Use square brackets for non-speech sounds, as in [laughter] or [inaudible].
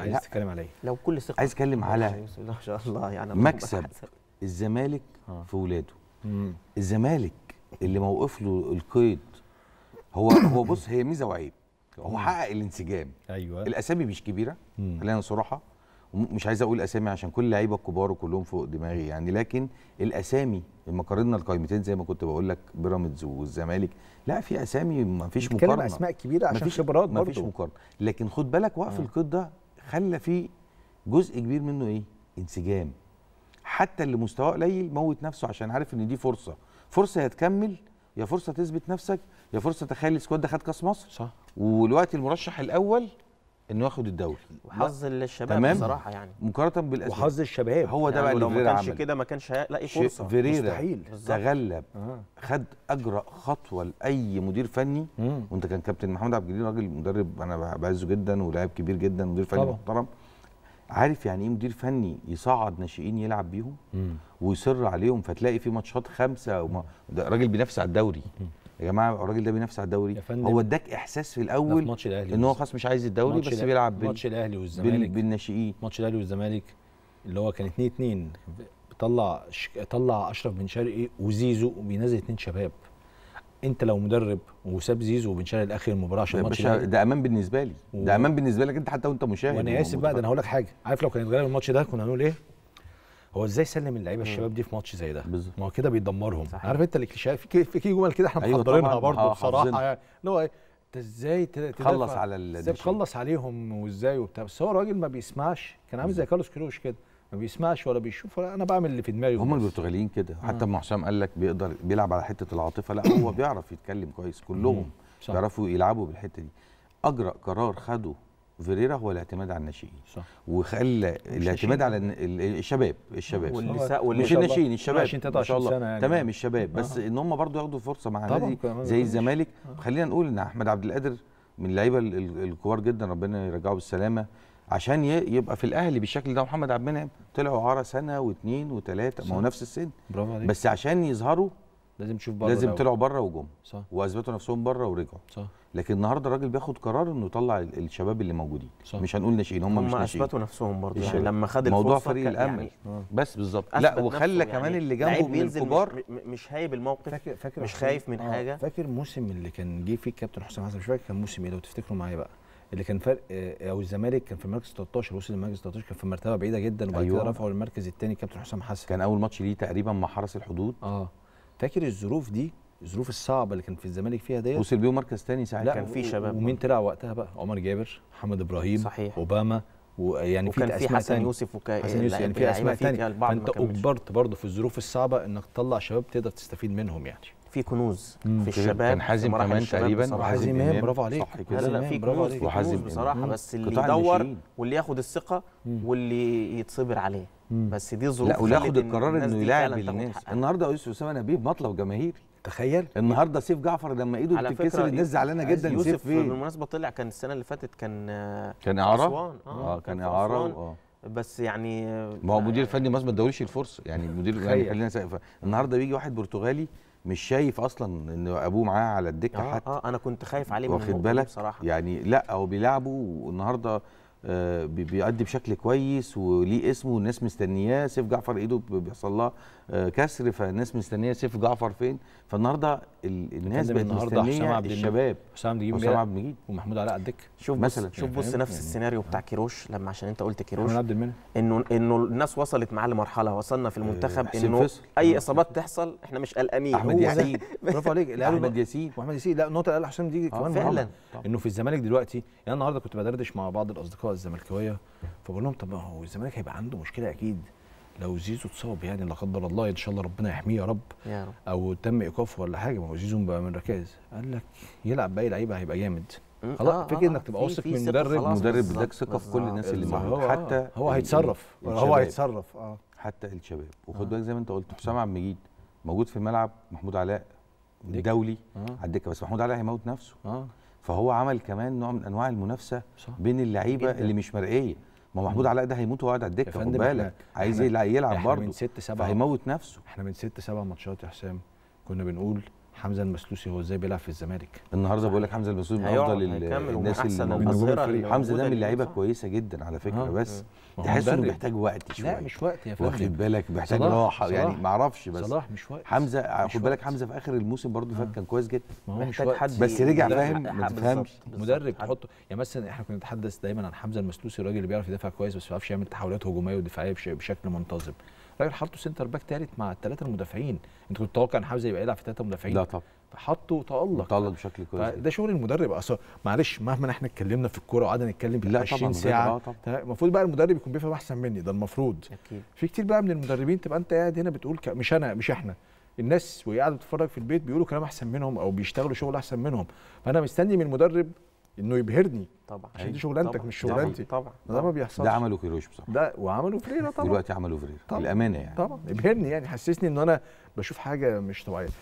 عايز تتكلم على لو كل ثقه عايز اتكلم على ما شاء الله يعني مكسب الزمالك آه. في ولاده الزمالك اللي موقف له القيد هو [coughs] هو بص هي ميزه وعيب هو حقق الانسجام ايوه الاسامي مش كبيره خلينا صراحه مش عايز اقول اسامي عشان كل اللعيبه الكبار وكلهم فوق دماغي يعني لكن الاسامي لما قارنا القائمتين زي ما كنت بقول لك بيراميدز والزمالك لا في اسامي ما فيش مقارنه اسماء كبيره عشان خبرات برضه ما فيش مقارنه لكن خد بالك وقف آه. القيد ده خلى فيه جزء كبير منه ايه انسجام حتى اللي مستواه قليل موت نفسه عشان عارف ان دي فرصه فرصه هتكمل يا فرصه تثبت نفسك يا فرصه تخيل السكواد ده خد كاس مصر صح والوقت المرشح الاول انه ياخد الدوري وحظ الشباب تمام؟ بصراحه يعني مقارنه بالاسماء وحظ الشباب هو ده يعني بقى اللي لو ما كانش كده ما كانش هيلاقي فرصه فيريرا مستحيل تغلب آه. خد اجرأ خطوه لاي مدير فني مم. وانت كان كابتن محمود عبد الجليل راجل مدرب انا بعزه جدا ولاعب كبير جدا مدير فني طبعا. محترم عارف يعني ايه مدير فني يصعد ناشئين يلعب بيهم مم. ويصر عليهم فتلاقي في ماتشات خمسه وما... راجل بينافس على الدوري مم. يا جماعه الراجل ده بينافس على الدوري هو اداك احساس في الاول ماتش الاهلي ان هو خلاص مش عايز الدوري بس بيلعب بال... ماتش الاهلي والزمالك بالناشئين ماتش الاهلي والزمالك اللي هو كان 2 2 طلع طلع اشرف بن شرقي وزيزو وبينزل اثنين شباب انت لو مدرب وساب زيزو وبن شرقي لاخر المباراه عشان الماتش ده امان بالنسبه لي ده امان بالنسبه لك انت حتى وانت مشاهد وانا اسف بقى ده انا هقول لك حاجه عارف لو كان اتغلب الماتش ده كنا هنقول ايه هو ازاي سلم اللعيبه الشباب دي في ماتش زي ده بالظبط ما هو كده بيدمرهم صحيح. عارف انت الكليشيه في في جمل كده احنا أيوة محضرينها برضه اه، بصراحه يعني اللي هو إيه؟ انت ازاي تخلص على ازاي تخلص عليهم وازاي وبتاع بس هو راجل ما بيسمعش كان عامل زي كارلوس كروش كده ما بيسمعش ولا بيشوف ولا انا بعمل اللي في دماغي هم البرتغاليين كده حتى لما حسام قال لك بيقدر بيلعب على حته العاطفه لا هو [coughs] بيعرف يتكلم كويس كلهم بيعرفوا يلعبوا بالحته دي اجرأ قرار خده فيريرا هو الاعتماد على الناشئين صح وخلى الاعتماد على الشباب الشباب والنساء مش الناشئين الشباب ان شاء الله يعني تمام الشباب بس آه. ان هم برضو ياخدوا فرصه مع نادي زي الزمالك آه. خلينا نقول ان احمد عبد القادر من اللعيبه الكبار جدا ربنا يرجعه بالسلامه عشان يبقى في الاهلي بالشكل ده محمد عبد المنعم طلعوا عاره سنه واثنين وثلاثه ما هو نفس السن برافو عليك بس عشان يظهروا لازم تشوف بره لازم طلعوا بره وجم صح واثبتوا نفسهم بره ورجعوا صح لكن النهارده الراجل بياخد قرار انه يطلع الشباب اللي موجودين صح. مش هنقول ناشئين هم, هم مش ناشئين هم اثبتوا نفسهم برضه يعني لما خد الفرصه موضوع فريق الامل يعني بس بالظبط لا وخلى يعني كمان اللي جنبه من الكبار مش, مش هايب الموقف فاكر فاكر مش خايف من آه حاجه فاكر موسم اللي كان جه فيه الكابتن حسام حسن مش فاكر كان موسم ايه لو تفتكروا معايا بقى اللي كان فرق آه، او الزمالك كان في المركز 13 وصل للمركز 13 كان في مرتبه بعيده جدا وبعد أيوة. كده رفعوا المركز الثاني كابتن حسام حسن كان اول ماتش ليه تقريبا مع حرس الحدود اه فاكر الظروف دي الظروف الصعبه اللي كان في الزمالك فيها ديت وصل بيهم مركز تاني ساعتها كان في شباب ومين طلع وقتها بقى عمر جابر محمد ابراهيم صحيح اوباما ويعني في اسماء حسن تاني. يوسف وكا... حسن يوسف يعني في اسماء ثانيه يعني فانت اجبرت برضه في الظروف الصعبه انك تطلع شباب تقدر تستفيد منهم يعني في كنوز في الشباب كان حازم كمان تقريبا وحازم امام برافو عليك صح لا لا في كنوز في كنوز بصراحه بس اللي يدور واللي ياخد الثقه واللي يتصبر عليه بس دي ظروف لا وياخد القرار انه يلاعب الناس النهارده يوسف اسامه نبيه مطلب جماهيري تخيل النهارده سيف جعفر لما ايده بتتكسر الناس زعلانه جدا يوسف سيف بالمناسبه طلع كان السنه اللي فاتت كان كان اعاره اه, آه كان اعاره اه بس يعني ما هو آه، مدير فني ما ادالوش الفرصه يعني المدير يعني خلينا النهارده بيجي واحد برتغالي مش شايف اصلا ان ابوه معاه على الدكه آه حتى اه انا كنت خايف عليه واخد بالك بصراحه يعني لا هو بيلعبه والنهارده آه، بيؤدي بشكل كويس وليه اسمه والناس مستنياه سيف جعفر ايده بيحصل لها آه، كسر فالناس مستنيه سيف جعفر فين فالنهارده الناس بقت مستنيه الشباب حسام نجيب حسام عبد المجيد ومحمود علاء قدك الدكه شوف مثلا شوف بص نفس يعني السيناريو بتاع آه. كيروش لما عشان انت قلت كيروش عبد المنعم انه انه الناس وصلت معاه لمرحله وصلنا في المنتخب انه اي اصابات تحصل احنا مش قلقانين احمد ياسين [laughs] برافو عليك يعني احمد ياسين واحمد ياسين لا النقطه اللي قالها حسام دي كمان فعلا انه في الزمالك دلوقتي يعني النهارده كنت بدردش مع بعض الاصدقاء الزملكاويه فبقول لهم طب هو الزمالك هيبقى عنده مشكله اكيد لو زيزو اتصاب يعني لا قدر الله ان شاء الله ربنا يحميه يا رب يا رب او تم ايقافه ولا حاجه ما هو زيزو بقى من ركاز قال لك يلعب باقي لعيبه هيبقى جامد خلاص آه فكره آه انك آه. تبقى واثق من مدرب مدرب اداك ثقه في كل الناس اللي معاه حتى هو هيتصرف هو هيتصرف اه حتى الشباب وخد آه. بالك زي ما انت قلت حسام عبد المجيد موجود في الملعب محمود علاء دولي آه. على الدكه بس محمود علاء هيموت نفسه آه. فهو عمل كمان نوع من انواع المنافسه صح. بين اللعيبه اللي مش مرئيه ما محمود علاء ده هيموت وهو قاعد على الدكه خد بالك عايز يلعب برضه من ست سبع فهيموت نفسه احنا من ست سبع ماتشات يا حسام كنا بنقول حمزه المسلوسي هو ازاي بيلعب في الزمالك النهارده بقول لك حمزه المسلوسي من افضل الناس اللي حمزه ده من اللعيبه كويسه جدا على فكره آه بس تحس انه بيحتاج وقت شويه لا مش وقت يا فندم واخد بالك بيحتاج راحه يعني ما اعرفش بس صلاح مش وقت حمزه آه، خد بالك حمزه في اخر الموسم برده فات كان كويس جدا ما هو مش وقت حد بس رجع فاهم ما تفهمش مدرب تحطه يعني مثلا احنا كنا نتحدث دايما عن حمزه المسلوسي الراجل اللي بيعرف يدافع كويس بس ما بيعرفش يعمل تحولات هجوميه ودفاعيه بشكل منتظم راجل حطه سنتر باك ثالث مع الثلاثه المدافعين انت كنت متوقع ان حمزه يبقى يلعب في ثلاثه مدافعين لا طبعا فحطه تالق تالق بشكل كويس ده شغل المدرب اصل معلش مهما احنا اتكلمنا في الكوره وقعدنا نتكلم في 20 ساعه المفروض بقى المدرب يكون بيفهم احسن مني ده المفروض أكيد. في كتير بقى من المدربين تبقى انت قاعد هنا بتقول ك... مش انا مش احنا الناس وهي قاعده بتتفرج في البيت بيقولوا كلام احسن منهم او بيشتغلوا شغل احسن منهم فانا مستني من المدرب انه يبهرني طبعا عشان دي شغلانتك مش شغلانتي طبعا ده ما بيحصلش ده عمله كيروش بصراحه ده وعمله فريرا طبعا دلوقتي عمله فريرا الامانه يعني طبعا ابهرني يعني حسسني ان انا بشوف حاجه مش طبيعيه